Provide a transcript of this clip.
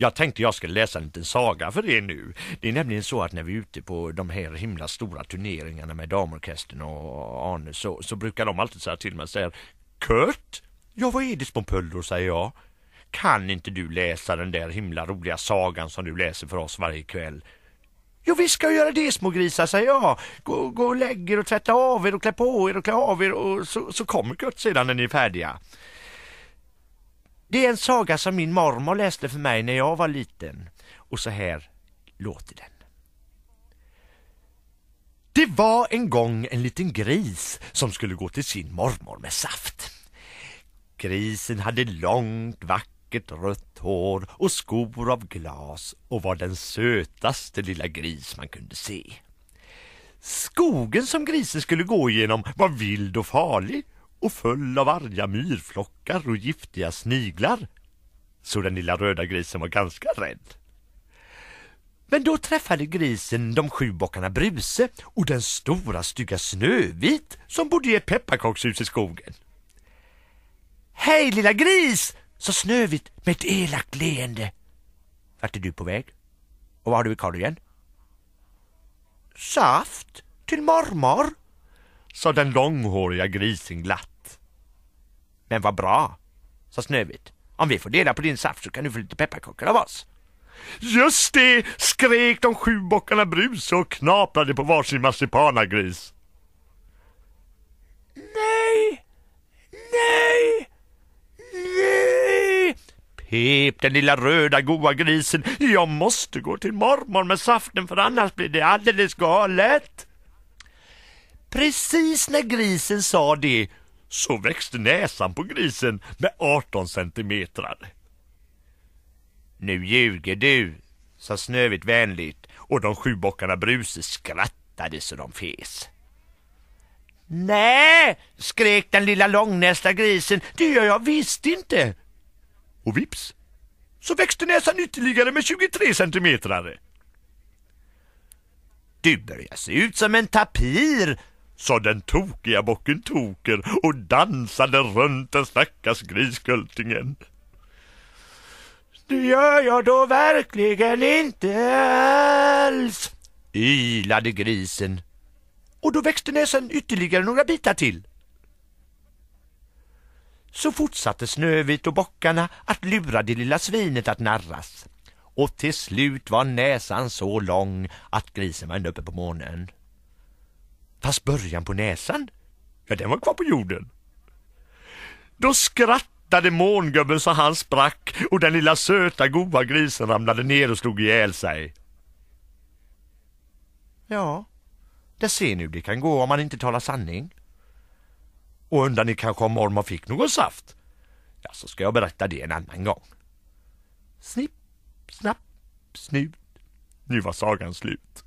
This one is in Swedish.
Jag tänkte jag skulle läsa en liten saga för er nu. Det är nämligen så att när vi är ute på de här himla stora turneringarna med damorkestern och Arne så, så brukar de alltid säga till mig och säga Kurt, jag var Edith von Pöldor säger jag. Kan inte du läsa den där himla roliga sagan som du läser för oss varje kväll? Jo, vi ska göra det små grisar säger jag. Gå, gå och lägg er och tvätta av er och klä på er och klä av er och så, så kommer Kurt sedan när ni är färdiga. Det är en saga som min mormor läste för mig när jag var liten. Och så här låter den. Det var en gång en liten gris som skulle gå till sin mormor med saft. Grisen hade långt, vackert rött hår och skor av glas och var den sötaste lilla gris man kunde se. Skogen som grisen skulle gå igenom var vild och farlig och full av arga myrflockar och giftiga sniglar. Så den lilla röda grisen var ganska rädd. Men då träffade grisen de sju bockarna Bruse och den stora stygga Snövit som bodde i ett pepparkakshus i skogen. Hej lilla gris, sa Snövit med ett elakt leende. Vart är du på väg? Och vad har du i korgen? Saft till mormor, sa den långhåriga grisen glatt. Men vad bra, sa Snövit. Om vi får dela på din saft så kan du få lite pepparkakor av oss. Just det, skrek de sju bockarna brus och knaprade på varsin marsipanagris. Nej, nej, nej, pep den lilla röda goa grisen. Jag måste gå till mormor med saften för annars blir det alldeles galet. Precis när grisen sa det så växte näsan på grisen med 18 centimeter. Nu ljuger du, sa Snövit vänligt och de sju bockarna Bruse skrattade så de fes. Nej, skrek den lilla långnästa grisen, det gör jag visst inte. Och vips, så växte näsan ytterligare med 23 centimeter. Du börjar se ut som en tapir, sa den tokiga bocken Toker och dansade runt den stackars griskultingen. Det gör jag då verkligen inte alls, ylade grisen. Och då växte näsan ytterligare några bitar till. Så fortsatte Snövit och bockarna att lura det lilla svinet att narras. Och till slut var näsan så lång att grisen var ända uppe på månen. Fast början på näsan, ja den var kvar på jorden. Då skrattade mångubben så han sprack och den lilla söta goa grisen ramlade ner och slog ihjäl sig. Ja, det ser ni hur det kan gå om man inte talar sanning. Och undrar ni kanske om mormor fick någon saft? Ja, så ska jag berätta det en annan gång. Snipp, snapp, snut. Nu var sagan slut.